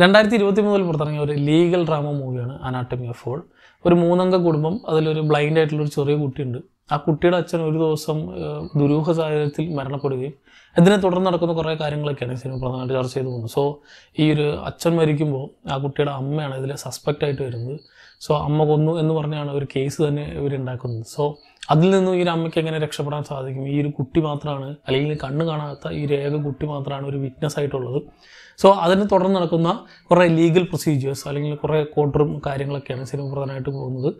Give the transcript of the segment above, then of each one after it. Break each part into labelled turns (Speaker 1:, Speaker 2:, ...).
Speaker 1: രണ്ടായിരത്തി ഇരുപത്തി മൂന്നിൽ പുറത്തിറങ്ങിയ ഒരു ലീഗൽ ഡ്രാമ മൂവിയാണ് അനാട്ടമി ഓഫ് ഫോൾ ഒരു മൂന്നംഗ കുടുംബം അതിലൊരു ബ്ലൈൻഡ് ആയിട്ടുള്ള ഒരു ചെറിയ കുട്ടിയുണ്ട് ആ കുട്ടിയുടെ അച്ഛൻ ഒരു ദിവസം ദുരൂഹ സാഹചര്യത്തിൽ മരണപ്പെടുകയും അതിനെ തുടർന്ന് നടക്കുന്ന കുറേ കാര്യങ്ങളൊക്കെയാണ് സിനിമ പ്രധാനമായിട്ട് ചർച്ച ചെയ്ത് പോകുന്നത് സോ ഈ ഒരു അച്ഛൻ മരിക്കുമ്പോൾ ആ കുട്ടിയുടെ അമ്മയാണ് ഇതിൽ സസ്പെക്റ്റ് ആയിട്ട് വരുന്നത് സോ അമ്മ കൊന്നു എന്ന് പറഞ്ഞാണ് ഒരു കേസ് തന്നെ ഇവരുണ്ടാക്കുന്നത് സോ അതിൽ നിന്നും ഈ അമ്മയ്ക്ക് എങ്ങനെ രക്ഷപ്പെടാൻ സാധിക്കും ഈ ഒരു കുട്ടി മാത്രമാണ് അല്ലെങ്കിൽ കണ്ണ് കാണാത്ത ഈ രേഖ കുട്ടി മാത്രമാണ് ഒരു വിറ്റ്നസ് ആയിട്ടുള്ളത് സോ അതിനെ തുടർന്ന് നടക്കുന്ന കുറേ ലീഗൽ പ്രൊസീജിയേഴ്സ് അല്ലെങ്കിൽ കുറേ കോട്ടറും കാര്യങ്ങളൊക്കെയാണ് സിനിമ പ്രധാനമായിട്ട് പോകുന്നത്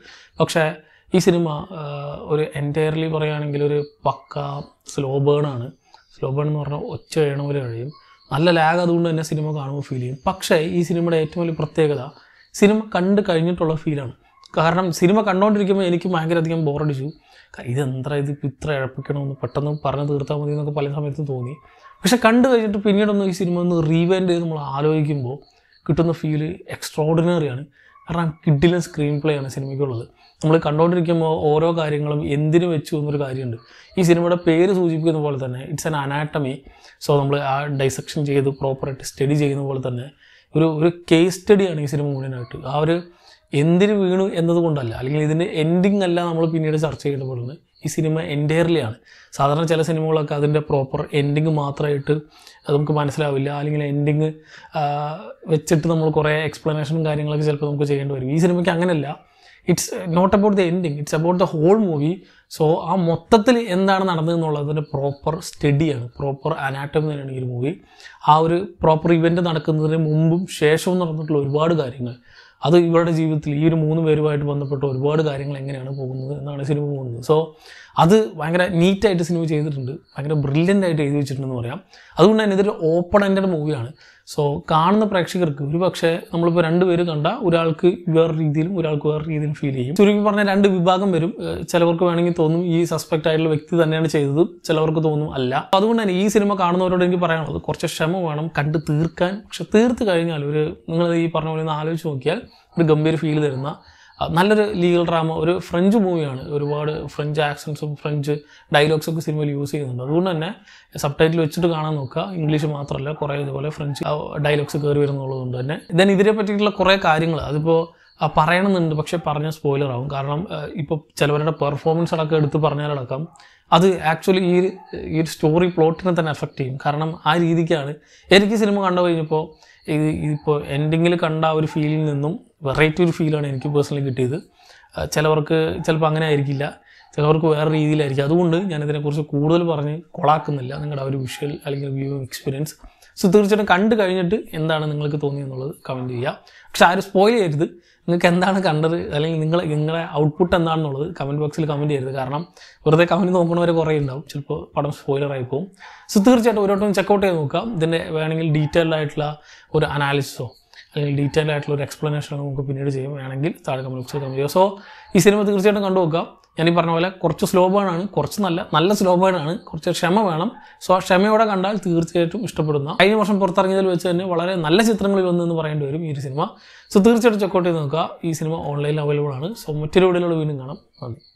Speaker 1: പക്ഷേ ഈ സിനിമ ഒരു എൻറ്റയർലി പറയുകയാണെങ്കിൽ ഒരു പക്ക സ്ലോ ബേണാണ് സ്ലോ ബേൺ എന്ന് പറഞ്ഞാൽ ഒച്ച വേണ പോലെ കഴിയും നല്ല ലാഗ് അതുകൊണ്ട് തന്നെ സിനിമ കാണുമ്പോൾ ഫീൽ ചെയ്യും പക്ഷേ ഈ സിനിമയുടെ ഏറ്റവും വലിയ പ്രത്യേകത സിനിമ കണ്ട് കഴിഞ്ഞിട്ടുള്ള ഫീലാണ് കാരണം സിനിമ കണ്ടുകൊണ്ടിരിക്കുമ്പോൾ എനിക്ക് ഭയങ്കര അധികം ബോറടിച്ചു ഇതെന്താ ഇത് ഇത്ര ഇഴപ്പിക്കണമെന്ന് പെട്ടെന്ന് പറഞ്ഞു തീർത്താൽ മതി എന്നൊക്കെ പല സമയത്തും തോന്നി പക്ഷെ കണ്ടു കഴിഞ്ഞിട്ട് പിന്നീടൊന്ന് ഈ സിനിമ ഒന്ന് റീവൈൻഡ് ചെയ്ത് നമ്മൾ ആലോചിക്കുമ്പോൾ കിട്ടുന്ന ഫീല് എക്സ്ട്രോർഡിനറിയാണ് കാരണം കിഡിലെ സ്ക്രീൻ പ്ലേ ആണ് സിനിമയ്ക്കുള്ളത് നമ്മൾ കണ്ടുകൊണ്ടിരിക്കുമ്പോൾ ഓരോ കാര്യങ്ങളും എന്തിനു വെച്ചു എന്നൊരു കാര്യമുണ്ട് ഈ സിനിമയുടെ പേര് സൂചിപ്പിക്കുന്ന പോലെ തന്നെ ഇറ്റ്സ് ആൻ അനാട്ടമി സോ നമ്മൾ ആ ഡൈസക്ഷൻ ചെയ്ത് പ്രോപ്പറായിട്ട് സ്റ്റഡി ചെയ്യുന്ന പോലെ തന്നെ ഒരു ഒരു കേസ് സ്റ്റഡിയാണ് ഈ സിനിമ മുഴുവനായിട്ട് ആ ഒരു എന്തിനു വീണു എന്നതുകൊണ്ടല്ല അല്ലെങ്കിൽ ഇതിൻ്റെ എൻഡിങ് അല്ല നമ്മൾ പിന്നീട് ചർച്ച ചെയ്യേണ്ടപ്പെടുന്നത് ഈ സിനിമ എൻറ്റയർലി ആണ് സാധാരണ ചില സിനിമകളൊക്കെ അതിൻ്റെ പ്രോപ്പർ എൻഡിങ് മാത്രമായിട്ട് അത് നമുക്ക് മനസ്സിലാവില്ല അല്ലെങ്കിൽ എൻഡിങ് വെച്ചിട്ട് നമ്മൾ കുറേ എക്സ്പ്ലനേഷനും കാര്യങ്ങളൊക്കെ ചിലപ്പോൾ നമുക്ക് ചെയ്യേണ്ടി വരും ഈ സിനിമയ്ക്ക് അങ്ങനെയല്ല it's not about the ending it's about the whole movie so ആ മൊത്തത്തിൽ എന്താണ് എന്നുള്ളതിന് പ്രോപ്പർ സ്റ്റഡിയാണ് പ്രോപ്പർ അനാറ്റമി തന്നെയാണ് ഈ മൂവി ആ ഒരു പ്രോപ്പർ ഇവൻറ്റ് നടക്കുന്നതിന് മുമ്പും ശേഷവും നടന്നിട്ടുള്ള ഒരുപാട് കാര്യങ്ങൾ അത് ഇവരുടെ ജീവിതത്തിൽ ഈ ഒരു മൂന്ന് പേരുമായിട്ട് ബന്ധപ്പെട്ട ഒരുപാട് കാര്യങ്ങൾ എങ്ങനെയാണ് പോകുന്നത് എന്നാണ് സിനിമ പോകുന്നത് സോ അത് ഭയങ്കര നീറ്റായിട്ട് സിനിമ ചെയ്തിട്ടുണ്ട് ഭയങ്കര ബ്രില്യൻ്റ് ആയിട്ട് എഴുതി വെച്ചിട്ടുണ്ടെന്ന് പറയാം അതുകൊണ്ട് തന്നെ ഇതൊരു ഓപ്പൺ എൻഡഡ് മൂവിയാണ് സോ കാണുന്ന പ്രേക്ഷകർക്ക് ഒരു പക്ഷേ നമ്മളിപ്പോൾ രണ്ടുപേര് കണ്ട ഒരാൾക്ക് വേറെ രീതിയിലും ഒരാൾക്ക് വേറെ രീതിയിലും ഫീൽ ചെയ്യും ചുരുക്കി പറഞ്ഞ രണ്ട് വിഭാഗം വരും ചിലവർക്ക് വേണമെങ്കിൽ തോന്നും ഈ സസ്പെക്ട് ആയിട്ടുള്ള വ്യക്തി തന്നെയാണ് ചെയ്തത് ചിലവർക്ക് തോന്നും അല്ല അതുകൊണ്ട് തന്നെ ഈ സിനിമ കാണുന്നവരോട് എനിക്ക് പറയാനുള്ളത് കുറച്ച് ക്ഷമ വേണം കണ്ട് തീർക്കാൻ പക്ഷെ തീർത്ത് കഴിഞ്ഞാൽ ഒരു നിങ്ങൾ ഈ പറഞ്ഞ പോലെ ഒന്ന് ആലോചിച്ച് നോക്കിയാൽ ഒരു ഗംഭീര ഫീൽ തരുന്ന നല്ലൊരു ലീഗൽ ഡ്രാമ ഒരു ഫ്രഞ്ച് മൂവിയാണ് ഒരുപാട് ഫ്രഞ്ച് ആക്ഷൻസും ഫ്രഞ്ച് ഡയലോഗ്സും ഒക്കെ സിനിമയിൽ യൂസ് ചെയ്യുന്നുണ്ട് അതുകൊണ്ട് തന്നെ സബ് ടൈറ്റിൽ വെച്ചിട്ട് കാണാൻ നോക്കുക ഇംഗ്ലീഷ് മാത്രമല്ല കുറെ ഇതുപോലെ ഫ്രഞ്ച് ഡയലോഗ്സ് കയറി കൊണ്ട് തന്നെ ദെൻ ഇതിനെ പറ്റിയിട്ടുള്ള കുറേ കാര്യങ്ങൾ അതിപ്പോൾ പറയണമെന്നുണ്ട് പക്ഷേ പറഞ്ഞ സ്പോയിലർ ആവും കാരണം ഇപ്പോൾ ചിലവരുടെ പെർഫോമൻസ് അടക്കം എടുത്ത് പറഞ്ഞാലടക്കം അത് ആക്ച്വലി ഈ ഈ ഒരു സ്റ്റോറി പ്ലോട്ടിനെ തന്നെ എഫക്റ്റ് ചെയ്യും കാരണം ആ രീതിക്കാണ് എനിക്ക് സിനിമ കണ്ടു കഴിഞ്ഞപ്പോൾ ഇത് ഇതിപ്പോൾ എൻഡിങ്ങിൽ കണ്ട ആ ഒരു ഫീലിൽ നിന്നും വെറൈറ്റി ഒരു ഫീലാണ് എനിക്ക് പേഴ്സണലി കിട്ടിയത് ചിലവർക്ക് ചിലപ്പോൾ അങ്ങനെ ആയിരിക്കില്ല ചിലവർക്ക് വേറെ രീതിയിലായിരിക്കും അതുകൊണ്ട് ഞാനിതിനെക്കുറിച്ച് കൂടുതൽ പറഞ്ഞ് കൊളാക്കുന്നില്ല നിങ്ങളുടെ ആ ഒരു വിഷ്വൽ അല്ലെങ്കിൽ വ്യൂ എക്സ്പീരിയൻസ് സോ തീർച്ചയായിട്ടും കണ്ടു കഴിഞ്ഞിട്ട് എന്താണ് നിങ്ങൾക്ക് തോന്നിയെന്നുള്ളത് കമൻറ്റ് ചെയ്യുക പക്ഷെ ആരും സ്പോയിൽ ചെയ്യരുത് നിങ്ങൾക്ക് എന്താണ് കണ്ടത് അല്ലെങ്കിൽ നിങ്ങൾ നിങ്ങളുടെ ഔട്ട്പുട്ട് എന്താണെന്നുള്ളത് കമൻറ്റ് ബോക്സിൽ കമൻറ്റ് ചെയ്യരുത് കാരണം വെറുതെ കമൻറ്റ് നോക്കുന്നവർ കുറേ ഉണ്ടാവും ചിലപ്പോൾ പടം സ്പോയിലറായി പോകും സോ തീർച്ചയായിട്ടും ഓരോട്ടും ചെക്കൗട്ട് ചെയ്ത് നോക്കുക ഇതിൻ്റെ വേണമെങ്കിൽ ഡീറ്റെയിൽഡ് ആയിട്ടുള്ള ഒരു അനാലിസിസോ അല്ലെങ്കിൽ ഡീറ്റെയിൽ ആയിട്ടുള്ള ഒരു എക്സ്പ്ലനേഷൻ നമുക്ക് പിന്നീട് ചെയ്യും വേണമെങ്കിൽ താഴെ കമൻറ്റ് ബോക്സിൽ കമൻറ്റ് ചെയ്യുക സോ ഈ സിനിമ തീർച്ചയായിട്ടും കണ്ടു നോക്കാം ഞാൻ ഈ പറഞ്ഞ പോലെ കുറച്ച് സ്ലോ ബേൺ ആണ് കുറച്ച് നല്ല നല്ല സ്ലോ ബേൺ ആണ് കുറച്ച് ക്ഷമ വേണം സോ ആ ക്ഷമയോടെ കണ്ടാൽ തീർച്ചയായിട്ടും ഇഷ്ടപ്പെടുന്ന കഴിഞ്ഞ വർഷം പുറത്തിറങ്ങിയതിൽ വെച്ച് തന്നെ വളരെ നല്ല ചിത്രങ്ങളിൽ എന്ന് പറയേണ്ടി വരും ഈ ഒരു സിനിമ സോ തീർച്ചയായിട്ടും ചെക്കൗട്ട് ചെയ്ത് നോക്കുക ഈ സിനിമ ഓൺലൈനിൽ അവൈലബിൾ ആണ് സോ മറ്റൊരു വീഡിയോയിലുള്ള വീണ്ടും കാണാം നന്ദി